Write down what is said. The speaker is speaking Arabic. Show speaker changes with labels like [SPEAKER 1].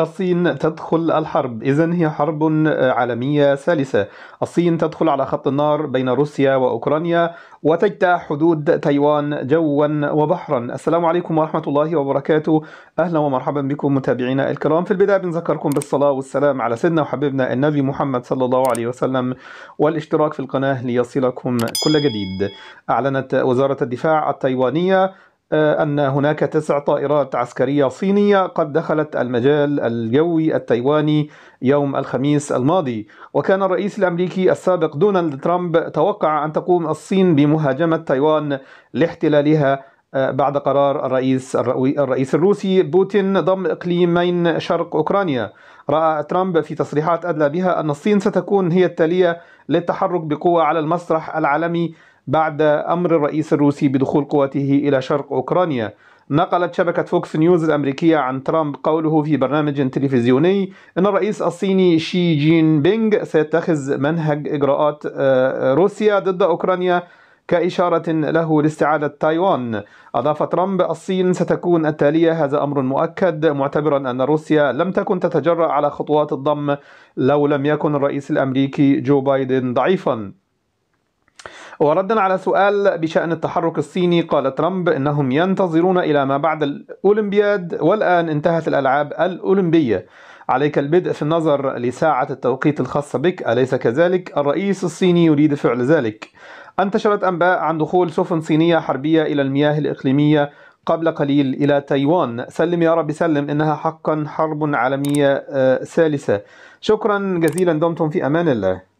[SPEAKER 1] الصين تدخل الحرب إذا هي حرب آه، عالمية ثالثة الصين تدخل على خط النار بين روسيا وأوكرانيا وتجتاح حدود تايوان جوا وبحرا السلام عليكم ورحمة الله وبركاته أهلا ومرحبا بكم متابعينا الكرام في البداية بنذكركم بالصلاة والسلام على سيدنا وحبيبنا النبي محمد صلى الله عليه وسلم والاشتراك في القناة ليصلكم كل جديد أعلنت وزارة الدفاع التايوانية أن هناك تسع طائرات عسكرية صينية قد دخلت المجال الجوي التايواني يوم الخميس الماضي وكان الرئيس الأمريكي السابق دونالد ترامب توقع أن تقوم الصين بمهاجمة تايوان لاحتلالها آه، بعد قرار الرئيس الرئيس الروسي بوتين ضم اقليمين شرق اوكرانيا. راى ترامب في تصريحات ادلى بها ان الصين ستكون هي التاليه للتحرك بقوه على المسرح العالمي بعد أمر الرئيس الروسي بدخول قواته إلى شرق أوكرانيا نقلت شبكة فوكس نيوز الأمريكية عن ترامب قوله في برنامج تلفزيوني أن الرئيس الصيني شي جين بينغ سيتخذ منهج إجراءات آه، آه، روسيا ضد أوكرانيا كإشارة له لاستعادة تايوان أضاف ترامب الصين ستكون التالية هذا أمر مؤكد معتبرا أن روسيا لم تكن تتجرأ على خطوات الضم لو لم يكن الرئيس الأمريكي جو بايدن ضعيفا وردا على سؤال بشأن التحرك الصيني قال ترامب إنهم ينتظرون إلى ما بعد الأولمبياد والآن انتهت الألعاب الأولمبية عليك البدء في النظر لساعة التوقيت الخاصة بك أليس كذلك؟ الرئيس الصيني يريد فعل ذلك انتشرت أنباء عن دخول سفن صينية حربية إلى المياه الإقليمية قبل قليل إلى تايوان سلم يا رب سلم إنها حقا حرب عالمية آه، ثالثة شكرا جزيلا دمتم في أمان الله